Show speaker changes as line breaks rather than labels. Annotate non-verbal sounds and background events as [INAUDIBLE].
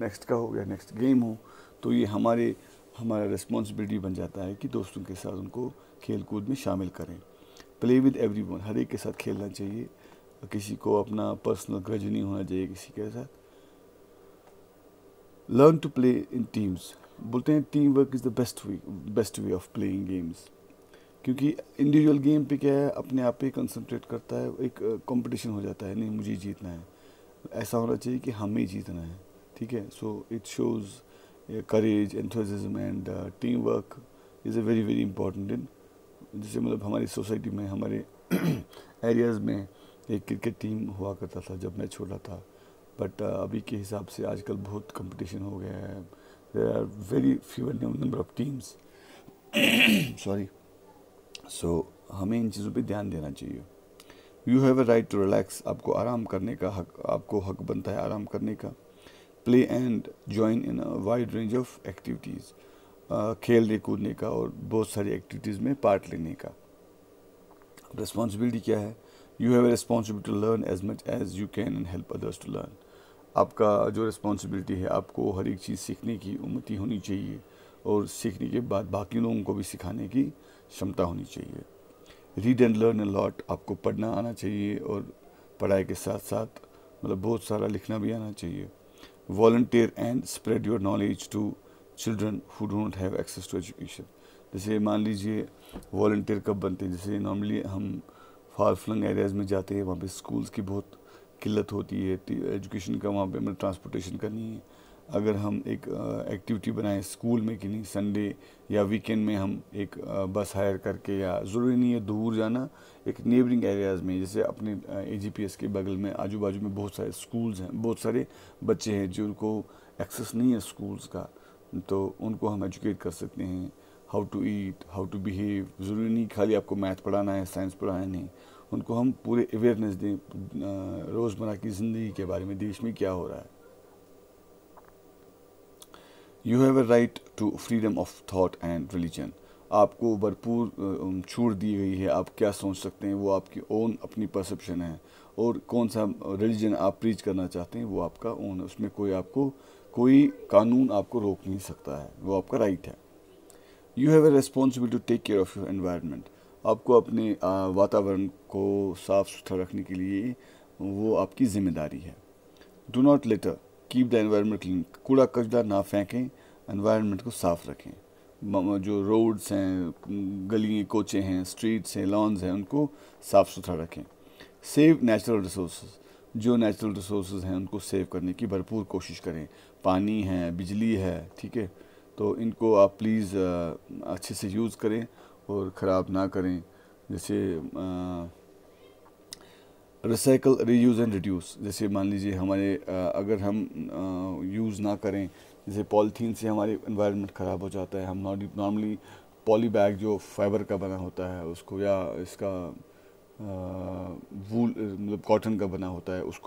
Next का हो या नेक्स्ट गेम हो तो ये हमारे हमारा रिस्पॉन्सिबिलिटी बन जाता है कि दोस्तों के साथ उनको खेल कूद में शामिल करें प्ले विद एवरी वन हर एक के साथ खेलना चाहिए किसी को अपना पर्सनल ग्रज नहीं होना चाहिए किसी के साथ learn to play in teams बोलते हैं team work is the best way best way of playing games क्योंकि इंडिविजुअल गेम पे क्या है अपने आप पे कंसंट्रेट करता है एक कंपटीशन हो जाता है नहीं मुझे जीतना है ऐसा होना चाहिए कि हमें जीतना है ठीक है so it shows courage enthusiasm and team work is a very very important in जैसे मतलब हमारी सोसाइटी में हमारे एरियाज़ [CLEARS THROAT] में एक क्रिकेट टीम हुआ करता था जब मैं छोटा था बट uh, अभी के हिसाब से आजकल बहुत कंपटीशन हो गया है there are very few number of teams sorry so हमें इन चीज़ों पे ध्यान देना चाहिए you have a right to relax आपको आराम करने का हक आपको हक बनता है आराम करने का play and join in wide range of activities खेलने कूदने का और बहुत सारी एक्टिविटीज़ में पार्ट लेने का रिस्पॉन्सिबिलिटी क्या है you have responsibility to learn as much as you can and help others to learn आपका जो रिस्पॉन्सिबिलिटी है आपको हर एक चीज़ सीखने की उन्नति होनी चाहिए और सीखने के बाद बाकी लोगों को भी सिखाने की क्षमता होनी चाहिए read and learn a lot आपको पढ़ना आना चाहिए और पढ़ाई के साथ साथ मतलब बहुत सारा लिखना भी आना चाहिए volunteer and spread your knowledge to children who do not have access to education. जैसे मान लीजिए वॉल्टियर कब बनते हैं जैसे नॉर्मली हम फार फ्लंग एरियाज़ में जाते हैं वहाँ पे स्कूल्स की बहुत किल्लत होती है एजुकेशन तो का वहाँ पे हमें ट्रांसपोर्टेशन का नहीं है अगर हम एक एक्टिविटी बनाएं स्कूल में कि नहीं संडे या वीकेंड में हम एक बस हायर करके या ज़रूरी नहीं है दूर जाना एक नेबरिंग एरियाज़ में जैसे अपने ए के बगल में आजू बाजू में बहुत सारे स्कूल्स हैं बहुत सारे बच्चे हैं जिनको एक्सेस नहीं है स्कूल्स का तो उनको हम एजुकेट कर सकते हैं how to eat how to behave ज़रूरी नहीं खाली आपको मैथ पढ़ाना है साइंस पढ़ाना नहीं उनको हम पूरे अवेयरनेस दें रोज़मर्रा की ज़िंदगी के बारे में देश में क्या हो रहा है you have a right to freedom of thought and religion आपको भरपूर छूट दी गई है आप क्या सोच सकते हैं वो आपकी ओन अपनी परसेप्शन है और कौन सा रिलीजन आप प्रीच करना चाहते हैं वो आपका ओन है उसमें कोई आपको कोई कानून आपको रोक नहीं सकता है वो आपका राइट है you have a responsibility to take care of your environment आपको अपने वातावरण को साफ़ सुथरा रखने के लिए वो आपकी ज़िम्मेदारी है do not litter keep the environment clean कूड़ा कचरा ना फेंकें एनवायरनमेंट को साफ़ रखें जो रोड्स हैं गली कोचे हैं स्ट्रीट्स हैं लॉन्स हैं उनको साफ़ सुथरा रखें सेव नेचुरल रिसोर्स जो नेचुरल रिसोर्स हैं उनको सेव करने की भरपूर कोशिश करें पानी है बिजली है ठीक है तो इनको आप प्लीज़ अच्छे से यूज़ करें और ख़राब ना करें जैसे आ, रिसाइकल रीयूज़ एंड रिड्यूस जैसे मान लीजिए हमारे अगर हम यूज़ ना करें जैसे पॉलीथीन से हमारे इन्वायरमेंट ख़राब हो जाता है हम नॉर्मली पॉली बैग जो फाइबर का बना होता है उसको या इसका वूल मतलब कॉटन का बना होता है उसको